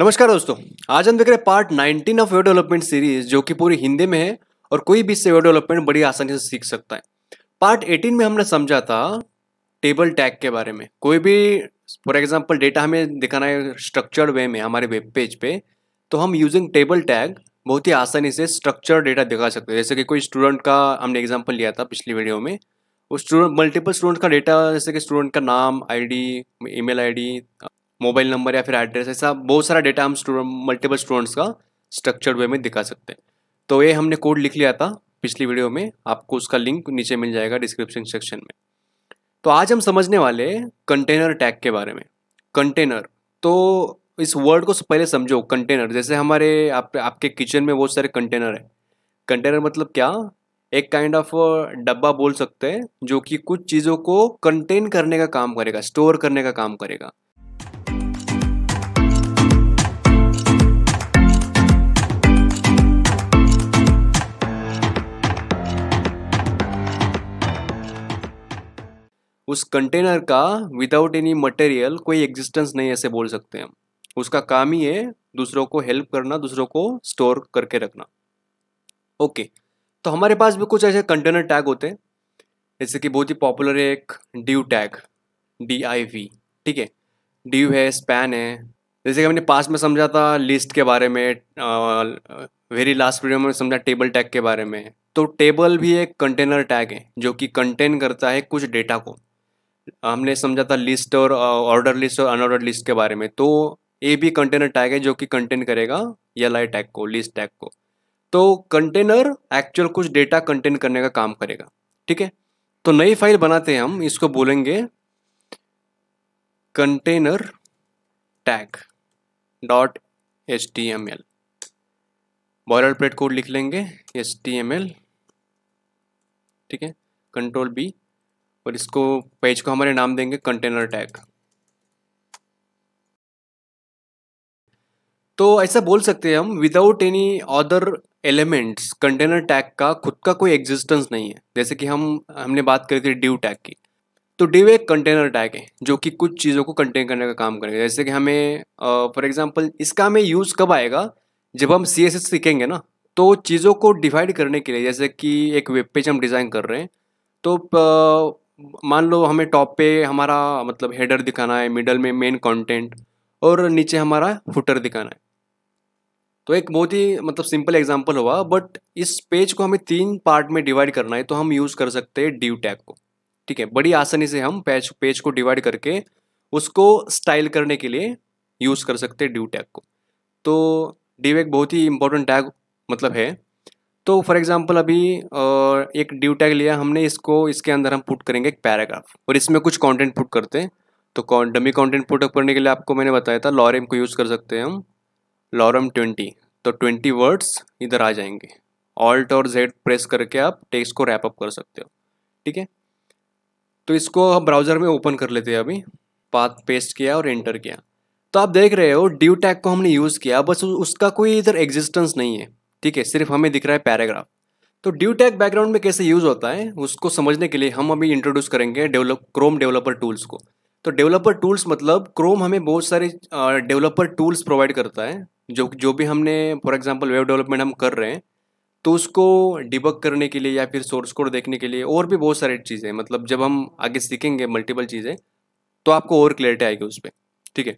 नमस्कार दोस्तों आज हम देख रहे हैं part 19 of web development series जो कि पूरी हिंदी में है और कोई भी इससे वेब डेवलपमेंट बड़ी आसानी से सीख सकता है पार्ट 18 में हमने समझा था टेबल टैग के बारे में कोई भी फॉर एग्जांपल डेटा हमें दिखाना है स्ट्रक्चर्ड वे में हमारे वेब पेज पे तो हम यूजिंग टेबल टैग बहुत ही आसानी से स्ट्रक्चर डेटा दिखा सकते हैं जैसे कि कोई स्टूडेंट का हमने एग्जाम्पल लिया था पिछली वीडियो में उस स्टूडेंट मल्टीपल स्टूडेंट का डेटा जैसे कि स्टूडेंट का नाम ID email ID mobile number या फिर एड्रेस ऐसा बहुत सारा डेटा हम स्टूडेंट मल्टीपल स्टूडेंट्स का स्ट्रक्चर्ड वे में दिखा सकते हैं तो ये हमने कोड लिख लिया था पिछली वीडियो में आपको उसका लिंक नीचे मिल जाएगा डिस्क्रिप्शन सेक्शन में तो आज हम समझने वाले कंटेनर टैग के बारे में कंटेनर तो इस वर्ड को पहले समझो कंटेनर जैसे हमारे आप, आपके किचन में बहुत सारे कंटेनर है कंटेनर मतलब क्या एक काइंड ऑफ डब्बा बोल सकते हैं जो कि कुछ चीज़ों को कंटेन करने का काम करेगा स्टोर करने का काम करेगा उस कंटेनर का विदाउट एनी मटेरियल कोई एग्जिस्टेंस नहीं ऐसे बोल सकते हम उसका काम ही है दूसरों को हेल्प करना दूसरों को स्टोर करके रखना ओके तो हमारे पास भी कुछ ऐसे कंटेनर टैग होते हैं जैसे कि बहुत ही पॉपुलर है एक div tag D I V ठीक है ड्यू है स्पैन है जैसे कि हमने पास में समझा था लिस्ट के बारे में वेरी लास्ट वीडियो में समझा टेबल टैग के बारे में तो टेबल भी एक कंटेनर टैग है जो कि कंटेन करता है कुछ डेटा को हमने समझा था लिस्ट और ऑर्डर लिस्ट और अनऑर्डर लिस्ट के बारे में तो ए भी कंटेनर टैग है जो कि कंटेन करेगा एल आई टैग को लिस्ट टैग को तो कंटेनर एक्चुअल कुछ डेटा कंटेन करने का काम करेगा ठीक है तो नई फाइल बनाते हैं हम इसको बोलेंगे container tag dot H T M L boilerplate code लिख लेंगे एच टी एम एल ठीक है कंट्रोल बी और इसको पेज को हमारे नाम देंगे कंटेनर टैग तो ऐसा बोल सकते हैं हम without any other elements container tag का खुद का कोई एग्जिस्टेंस नहीं है जैसे कि हम हमने बात करी थी डिव टैग की तो डिव एक कंटेनर टैग है जो कि कुछ चीज़ों को कंटेन करने का काम करेगा जैसे कि हमें फॉर एग्जांपल इसका हमें यूज़ कब आएगा जब हम सी सीखेंगे ना तो चीज़ों को डिवाइड करने के लिए जैसे कि एक वेब पेज हम डिज़ाइन कर रहे हैं तो मान लो हमें टॉप पे हमारा मतलब हेडर दिखाना है मिडल में मेन कंटेंट और नीचे हमारा फुटर दिखाना है तो एक बहुत ही मतलब सिंपल एग्जांपल हुआ बट इस पेज को हमें तीन पार्ट में डिवाइड करना है तो हम यूज़ कर सकते हैं ड्यू टैग को ठीक है बड़ी आसानी से हम पेज पेज को डिवाइड करके उसको स्टाइल करने के लिए यूज़ कर सकते हैं ड्यू टैग को तो ड्यू एक बहुत ही इंपॉर्टेंट टैग मतलब है तो फॉर एग्जांपल अभी एक ड्यू टैग लिया हमने इसको इसके अंदर हम पुट करेंगे एक पैराग्राफ और इसमें कुछ कंटेंट पुट करते हैं तो डमी कंटेंट पुट करने के लिए आपको मैंने बताया था लॉरम को यूज़ कर सकते हैं हम लॉरम ट्वेंटी तो ट्वेंटी वर्ड्स इधर आ जाएंगे ऑल्ट और जेड प्रेस करके आप टेक्स्ट को रैप अप कर सकते हो ठीक है तो इसको हम ब्राउज़र में ओपन कर लेते हैं अभी पाथ पेस्ट किया और एंटर किया तो आप देख रहे हो ड्यू टैग को हमने यूज़ किया बस उसका कोई इधर एग्जिस्टेंस नहीं है ठीक है सिर्फ हमें दिख रहा है पैराग्राफ तो ड्यू टैग बैकग्राउंड में कैसे यूज़ होता है उसको समझने के लिए हम अभी इंट्रोड्यूस करेंगे डेवलप क्रोम डेवलपर टूल्स को तो डेवलपर टूल्स मतलब क्रोम हमें बहुत सारे डेवलपर टूल्स प्रोवाइड करता है जो जो भी हमने फॉर एग्जाम्पल वेब डेवलपमेंट हम कर रहे हैं तो उसको डिबक करने के लिए या फिर सोर्स कोड देखने के लिए और भी बहुत सारी चीज़ें मतलब जब हम आगे सीखेंगे मल्टीपल चीज़ें तो आपको और क्लैरिटी आएगी उस पर ठीक है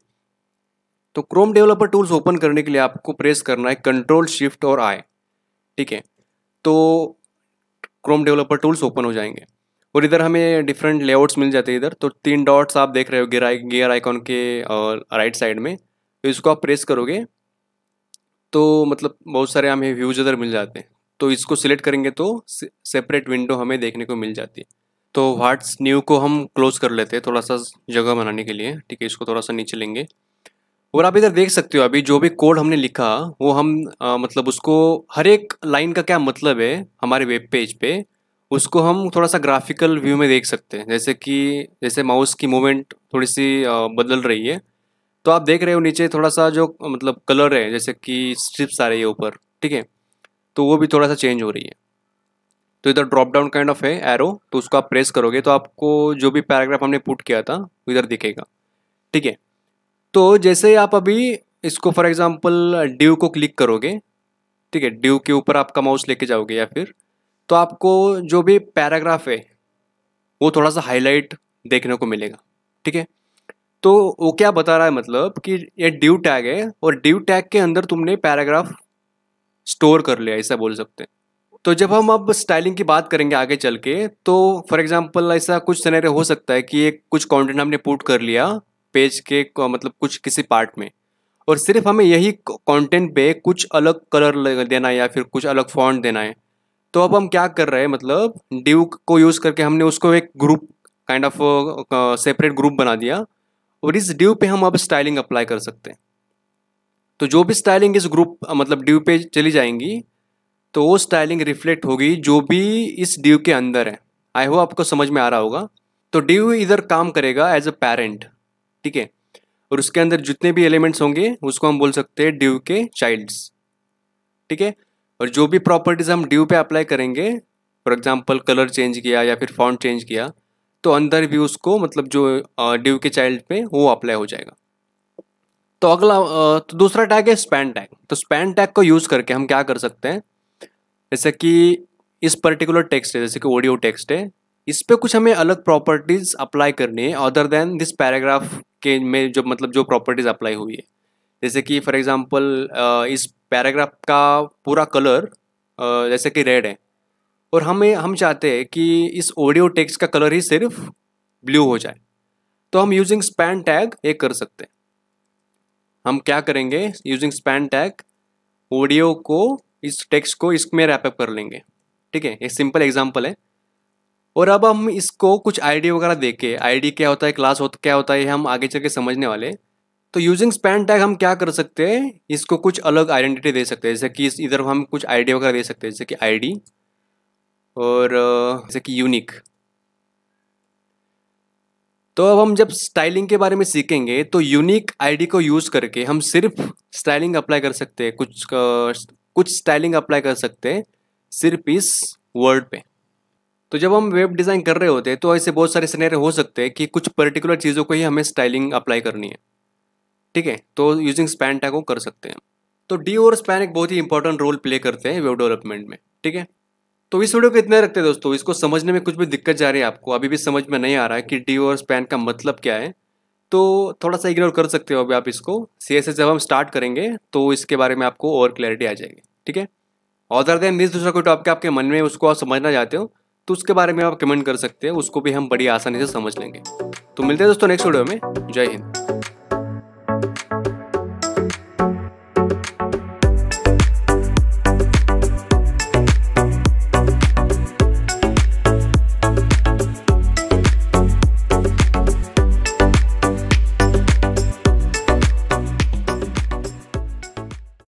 तो क्रोम डेवलपर टूल्स ओपन करने के लिए आपको प्रेस करना है कंट्रोल शिफ्ट और आई ठीक है तो क्रोम डेवलपर टूल्स ओपन हो जाएंगे और इधर हमें डिफरेंट लेआउट्स मिल जाते हैं इधर तो तीन डॉट्स आप देख रहे हो गियर गियर आइकॉन के और राइट साइड में तो इसको आप प्रेस करोगे तो मतलब बहुत सारे हमें व्यूज इधर मिल जाते हैं तो इसको सिलेक्ट करेंगे तो सेपरेट विंडो हमें देखने को मिल जाती है तो व्हाट्स न्यू को हम क्लोज कर लेते हैं थोड़ा सा जगह बनाने के लिए ठीक है इसको थोड़ा सा नीचे लेंगे और आप इधर देख सकते हो अभी जो भी कोड हमने लिखा वो हम आ, मतलब उसको हर एक लाइन का क्या मतलब है हमारे वेब पेज पे उसको हम थोड़ा सा ग्राफिकल व्यू में देख सकते हैं जैसे कि जैसे माउस की मूवमेंट थोड़ी सी बदल रही है तो आप देख रहे हो नीचे थोड़ा सा जो मतलब कलर है जैसे कि स्ट्रिप्स आ रही है ऊपर ठीक है तो वो भी थोड़ा सा चेंज हो रही है तो इधर ड्रॉप डाउन काइंड ऑफ है एरो तो उसको आप प्रेस करोगे तो आपको जो भी पैराग्राफ हमने पुट किया था इधर दिखेगा ठीक है तो जैसे आप अभी इसको फॉर एग्जांपल ड्यू को क्लिक करोगे ठीक है ड्यू के ऊपर आपका माउस लेके जाओगे या फिर तो आपको जो भी पैराग्राफ है वो थोड़ा सा हाईलाइट देखने को मिलेगा ठीक है तो वो क्या बता रहा है मतलब कि ये ड्यू टैग है और ड्यू टैग के अंदर तुमने पैराग्राफ स्टोर कर लिया ऐसा बोल सकते हैं तो जब हम अब स्टाइलिंग की बात करेंगे आगे चल के तो फॉर एग्जाम्पल ऐसा कुछ सिनेरियो हो सकता है कि एक कुछ कंटेंट हमने पुट कर लिया पेज के मतलब कुछ किसी पार्ट में और सिर्फ हमें यही कंटेंट पे कुछ अलग कलर देना है या फिर कुछ अलग फॉन्ट देना है तो अब हम क्या कर रहे हैं मतलब ड्यू को यूज़ करके हमने उसको एक group kind of separate group बना दिया और इस ड्यू पे हम अब स्टाइलिंग अप्लाई कर सकते हैं तो जो भी स्टाइलिंग इस ग्रुप मतलब ड्यू पे चली जाएंगी तो वो स्टाइलिंग रिफ्लेक्ट होगी जो भी इस ड्यू के अंदर है आई होप आपको समझ में आ रहा होगा तो ड्यू इधर काम करेगा एज अ पेरेंट ठीक है और उसके अंदर जितने भी एलिमेंट्स होंगे उसको हम बोल सकते हैं ड्यू के चाइल्ड्स ठीक है और जो भी प्रॉपर्टीज हम ड्यू पे अप्लाई करेंगे फॉर एग्जाम्पल कलर चेंज किया या फिर फॉन्ट चेंज किया तो अंदर भी उसको मतलब जो ड्यू के चाइल्ड पे वो अप्लाई हो जाएगा तो अगला तो दूसरा टैग है स्पैन टैग तो स्पैन टैग को यूज़ करके हम क्या कर सकते हैं जैसे कि इस पर्टिकुलर टेक्स्ट है जैसे कि ऑडियो टेक्स्ट है इस पर कुछ हमें अलग प्रॉपर्टीज़ अप्लाई करनी है अदर देन दिस पैराग्राफ के में जो मतलब जो प्रॉपर्टीज़ अप्लाई हुई है जैसे कि फॉर एग्जांपल इस पैराग्राफ का पूरा कलर जैसे कि रेड है और हमें हम चाहते हैं कि इस ऑडियो टेक्स्ट का कलर ही सिर्फ ब्लू हो जाए तो हम यूजिंग स्पैन टैग ये कर सकते हैं हम क्या करेंगे यूजिंग स्पैन टैग ऑडियो को इस टेक्स्ट को इसमें रैपअप कर लेंगे ठीक है एक सिंपल एग्जाम्पल है और अब हम इसको कुछ आईडी वगैरह दे के आई क्या होता है क्लास होता क्या होता है हम आगे चल के समझने वाले तो यूजिंग स्पैन टैग हम क्या कर सकते हैं इसको कुछ अलग आइडेंटिटी दे सकते हैं जैसे कि इधर हम कुछ आईडी वगैरह दे सकते हैं जैसे कि आईडी और जैसे कि यूनिक तो अब हम जब स्टाइलिंग के बारे में सीखेंगे तो यूनिक आईडी को यूज़ करके हम सिर्फ स्टाइलिंग अप्लाई कर सकते हैं कुछ कुछ स्टाइलिंग अप्लाई कर सकते हैं सिर्फ इस वर्ड पे तो जब हम वेब डिज़ाइन कर रहे होते हैं तो ऐसे बहुत सारे स्नेर हो सकते हैं कि कुछ पर्टिकुलर चीज़ों को ही हमें स्टाइलिंग अप्लाई करनी है ठीक है तो यूजिंग स्पैन टैग वो कर सकते हैं तो डी और स्पैन एक बहुत ही इंपॉर्टेंट रोल प्ले करते हैं वेब डेवलपमेंट में ठीक है तो इस वीडियो को इतने रखते हैं दोस्तों इसको समझने में कुछ भी दिक्कत जा रही है आपको अभी भी समझ में नहीं आ रहा है कि डी और स्पैन का मतलब क्या है तो थोड़ा सा इग्नोर कर सकते हो अभी आप इसको सी एस जब हम स्टार्ट करेंगे तो इसके बारे में आपको और क्लैरिटी आ जाएगी ठीक है अदर देन दिस दूसरा कोई टॉपिक आपके मन में उसको आप समझना चाहते हो तो उसके बारे में आप कमेंट कर सकते हैं उसको भी हम बड़ी आसानी से समझ लेंगे तो मिलते हैं दोस्तों नेक्स्ट वीडियो में जय हिंद